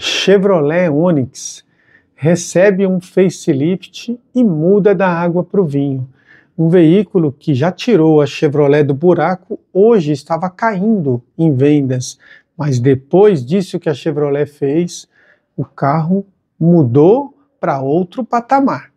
Chevrolet Onix recebe um facelift e muda da água para o vinho. Um veículo que já tirou a Chevrolet do buraco hoje estava caindo em vendas, mas depois disso que a Chevrolet fez, o carro mudou para outro patamar.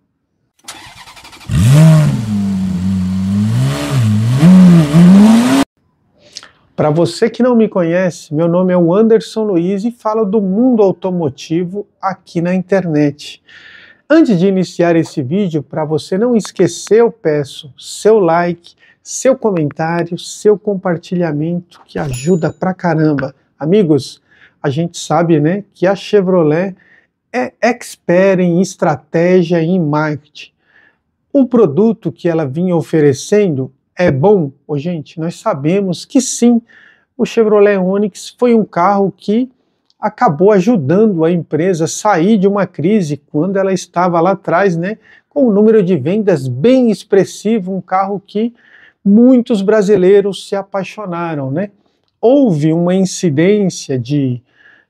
Para você que não me conhece, meu nome é o Anderson Luiz e falo do mundo automotivo aqui na internet. Antes de iniciar esse vídeo, para você não esquecer, eu peço seu like, seu comentário, seu compartilhamento, que ajuda pra caramba. Amigos, a gente sabe né, que a Chevrolet é expert em estratégia e em marketing. O produto que ela vinha oferecendo é bom? Oh, gente, nós sabemos que sim, o Chevrolet Onix foi um carro que acabou ajudando a empresa a sair de uma crise quando ela estava lá atrás, né, com um número de vendas bem expressivo, um carro que muitos brasileiros se apaixonaram, né? Houve uma incidência de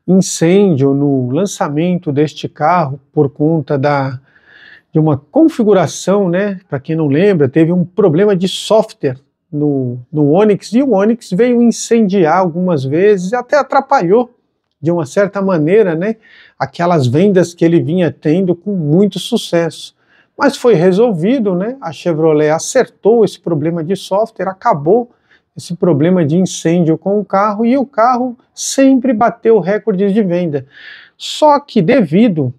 incêndio no lançamento deste carro por conta da de uma configuração, né? Para quem não lembra, teve um problema de software no, no Onix e o Onix veio incendiar algumas vezes, até atrapalhou de uma certa maneira, né? Aquelas vendas que ele vinha tendo com muito sucesso. Mas foi resolvido, né? A Chevrolet acertou esse problema de software, acabou esse problema de incêndio com o carro e o carro sempre bateu recordes de venda. Só que devido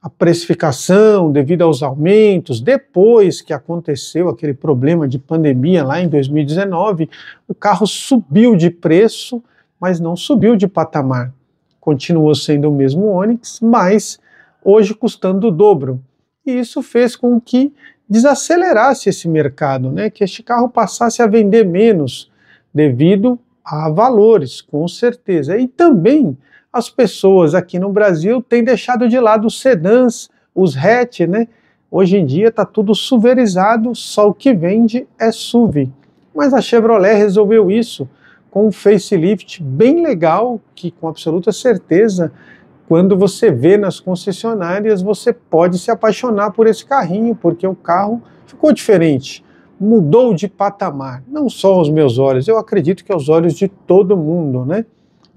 a precificação devido aos aumentos, depois que aconteceu aquele problema de pandemia lá em 2019, o carro subiu de preço, mas não subiu de patamar. Continuou sendo o mesmo Onix, mas hoje custando o dobro. E isso fez com que desacelerasse esse mercado, né? que este carro passasse a vender menos devido a valores, com certeza. E também as pessoas aqui no Brasil têm deixado de lado os sedãs, os hatch, né? Hoje em dia está tudo suverizado, só o que vende é SUV. Mas a Chevrolet resolveu isso com um facelift bem legal, que com absoluta certeza, quando você vê nas concessionárias, você pode se apaixonar por esse carrinho, porque o carro ficou diferente, mudou de patamar. Não só aos meus olhos, eu acredito que aos olhos de todo mundo, né?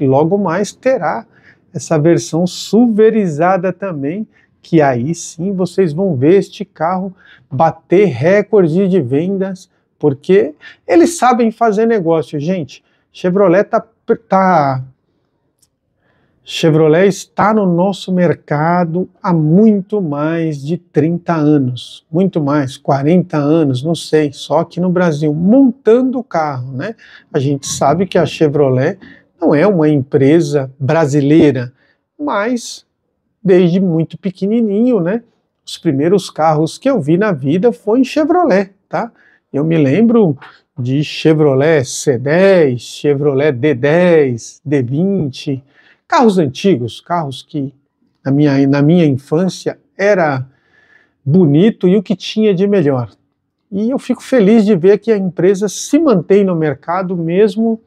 logo mais terá essa versão suverizada também, que aí sim vocês vão ver este carro bater recorde de vendas, porque eles sabem fazer negócio, gente. Chevrolet tá, tá Chevrolet está no nosso mercado há muito mais de 30 anos, muito mais, 40 anos, não sei, só que no Brasil, montando o carro, né? A gente sabe que a Chevrolet não é uma empresa brasileira, mas desde muito pequenininho, né? Os primeiros carros que eu vi na vida foi em Chevrolet, tá? Eu me lembro de Chevrolet C10, Chevrolet D10, D20, carros antigos, carros que na minha, na minha infância era bonito e o que tinha de melhor. E eu fico feliz de ver que a empresa se mantém no mercado mesmo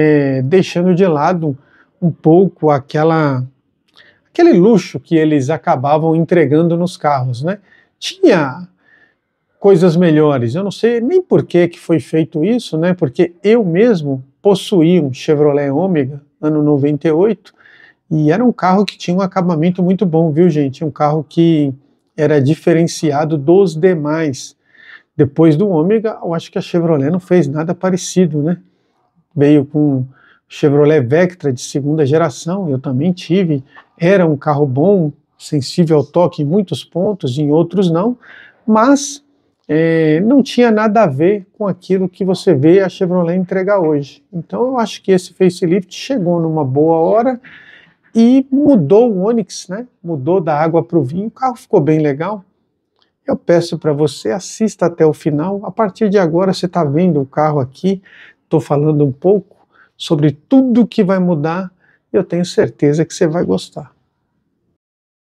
é, deixando de lado um pouco aquela aquele luxo que eles acabavam entregando nos carros, né? Tinha coisas melhores. Eu não sei nem por que, que foi feito isso, né? Porque eu mesmo possuí um Chevrolet Ômega ano 98 e era um carro que tinha um acabamento muito bom, viu, gente? Um carro que era diferenciado dos demais. Depois do Ômega, eu acho que a Chevrolet não fez nada parecido, né? veio com Chevrolet Vectra de segunda geração, eu também tive, era um carro bom, sensível ao toque em muitos pontos, em outros não, mas é, não tinha nada a ver com aquilo que você vê a Chevrolet entregar hoje. Então eu acho que esse facelift chegou numa boa hora e mudou o Onix, né? Mudou da água para o vinho, o carro ficou bem legal. Eu peço para você assista até o final. A partir de agora você está vendo o carro aqui, estou falando um pouco sobre tudo que vai mudar, e eu tenho certeza que você vai gostar.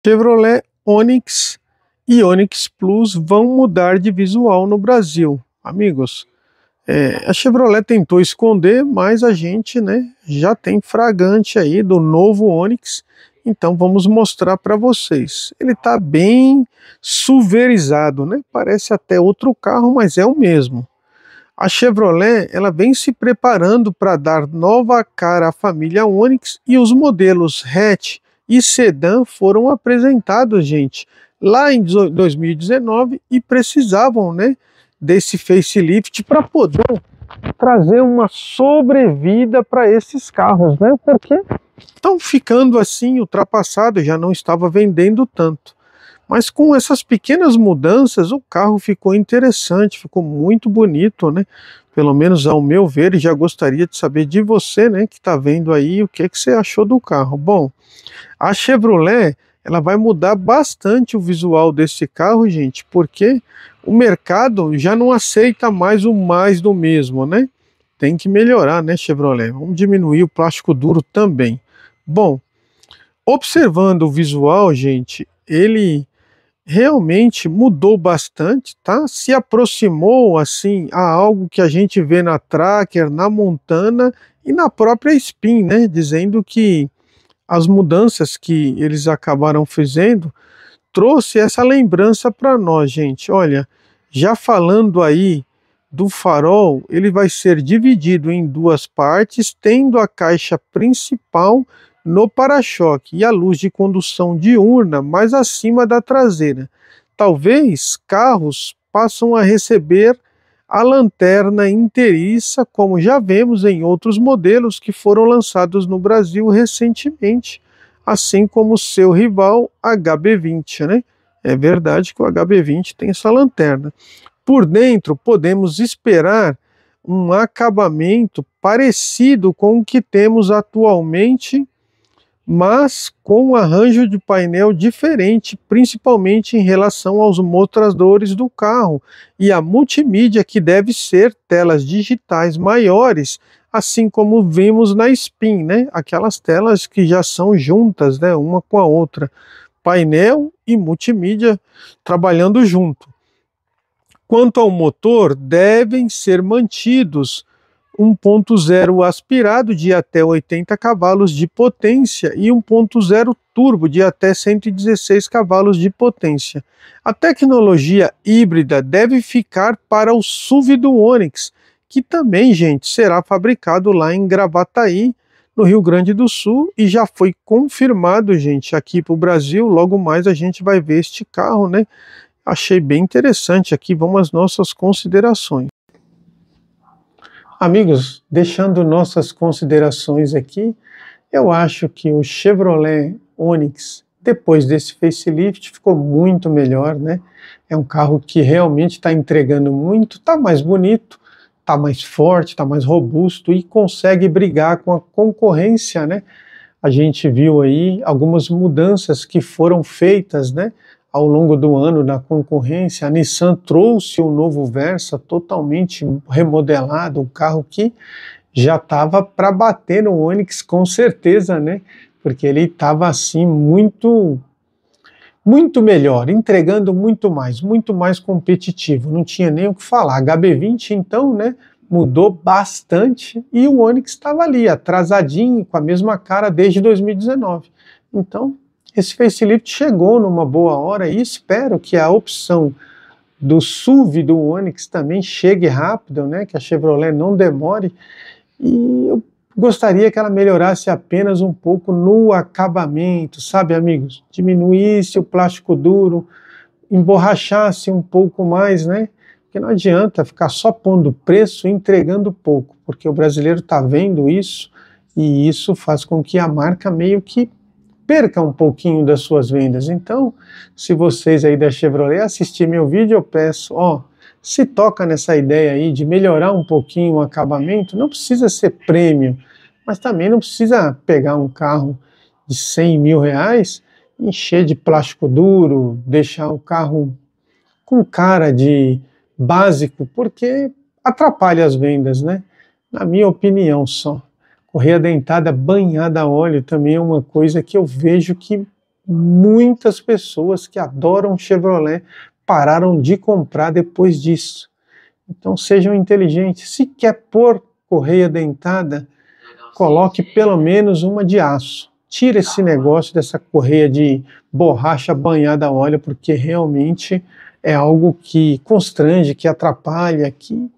Chevrolet Onix e Onix Plus vão mudar de visual no Brasil, amigos. É, a Chevrolet tentou esconder, mas a gente, né, já tem fragante aí do novo Onix, então vamos mostrar para vocês. Ele está bem suverizado, né? Parece até outro carro, mas é o mesmo. A Chevrolet ela vem se preparando para dar nova cara à família Onix e os modelos hatch e sedã foram apresentados, gente, lá em 2019 e precisavam, né, desse facelift para poder trazer uma sobrevida para esses carros, né? Porque estão ficando assim ultrapassados, já não estava vendendo tanto. Mas com essas pequenas mudanças, o carro ficou interessante, ficou muito bonito, né? Pelo menos ao meu ver, e já gostaria de saber de você, né, que está vendo aí, o que, é que você achou do carro. Bom, a Chevrolet ela vai mudar bastante o visual desse carro, gente, porque o mercado já não aceita mais o mais do mesmo, né? Tem que melhorar, né, Chevrolet? Vamos diminuir o plástico duro também. Bom, observando o visual, gente, ele realmente mudou bastante, tá? Se aproximou assim a algo que a gente vê na Tracker, na Montana e na própria Spin, né? Dizendo que as mudanças que eles acabaram fazendo trouxe essa lembrança para nós, gente. Olha, já falando aí do farol, ele vai ser dividido em duas partes, tendo a caixa principal no para-choque e a luz de condução diurna mais acima da traseira. Talvez carros passam a receber a lanterna inteiriça, como já vemos em outros modelos que foram lançados no Brasil recentemente, assim como seu rival HB20, né? É verdade que o HB20 tem essa lanterna. Por dentro, podemos esperar um acabamento parecido com o que temos atualmente mas com um arranjo de painel diferente, principalmente em relação aos mostradores do carro e a multimídia que deve ser telas digitais maiores, assim como vimos na Spin, né? Aquelas telas que já são juntas, né, uma com a outra, painel e multimídia trabalhando junto. Quanto ao motor, devem ser mantidos 1.0 aspirado de até 80 cavalos de potência e 1.0 turbo de até 116 cavalos de potência. A tecnologia híbrida deve ficar para o SUV do Onix, que também, gente, será fabricado lá em Gravataí, no Rio Grande do Sul, e já foi confirmado, gente, aqui para o Brasil. Logo mais a gente vai ver este carro, né? Achei bem interessante aqui, vão as nossas considerações. Amigos, deixando nossas considerações aqui, eu acho que o Chevrolet Onix, depois desse facelift, ficou muito melhor, né? É um carro que realmente está entregando muito, está mais bonito, está mais forte, está mais robusto e consegue brigar com a concorrência, né? A gente viu aí algumas mudanças que foram feitas, né? ao longo do ano na concorrência, a Nissan trouxe o novo Versa totalmente remodelado, um carro que já estava para bater no Onix com certeza, né? Porque ele estava assim muito muito melhor, entregando muito mais, muito mais competitivo, não tinha nem o que falar. HB20 então, né, mudou bastante e o Onix estava ali atrasadinho, com a mesma cara desde 2019. Então, esse facelift chegou numa boa hora e espero que a opção do SUV do Onix também chegue rápido, né? Que a Chevrolet não demore. E eu gostaria que ela melhorasse apenas um pouco no acabamento, sabe, amigos? Diminuísse o plástico duro, emborrachasse um pouco mais, né? Porque não adianta ficar só pondo preço e entregando pouco, porque o brasileiro está vendo isso e isso faz com que a marca meio que perca um pouquinho das suas vendas. Então, se vocês aí da Chevrolet assistirem meu vídeo, eu peço, ó, se toca nessa ideia aí de melhorar um pouquinho o acabamento, não precisa ser prêmio, mas também não precisa pegar um carro de 100 mil reais, encher de plástico duro, deixar o carro com cara de básico, porque atrapalha as vendas, né? Na minha opinião só correia dentada banhada a óleo também é uma coisa que eu vejo que muitas pessoas que adoram Chevrolet pararam de comprar depois disso. Então sejam inteligentes. Se quer pôr correia dentada, coloque pelo menos uma de aço. Tira esse tá. negócio dessa correia de borracha banhada a óleo, porque realmente é algo que constrange, que atrapalha, que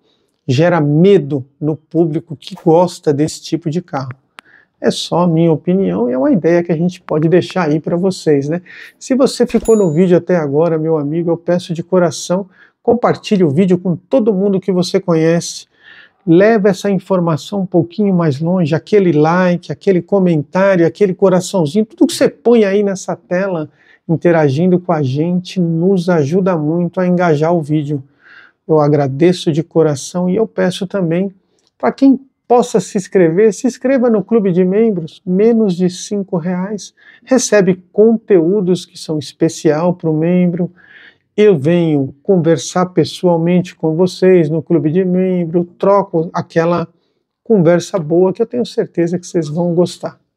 gera medo no público que gosta desse tipo de carro. É só minha opinião e é uma ideia que a gente pode deixar aí para vocês, né? Se você ficou no vídeo até agora, meu amigo, eu peço de coração, compartilhe o vídeo com todo mundo que você conhece. Leve essa informação um pouquinho mais longe, aquele like, aquele comentário, aquele coraçãozinho, tudo que você põe aí nessa tela interagindo com a gente nos ajuda muito a engajar o vídeo. Eu agradeço de coração e eu peço também para quem possa se inscrever, se inscreva no clube de membros, menos de cinco reais, recebe conteúdos que são especial para o membro. Eu venho conversar pessoalmente com vocês no clube de membro, troco aquela conversa boa que eu tenho certeza que vocês vão gostar.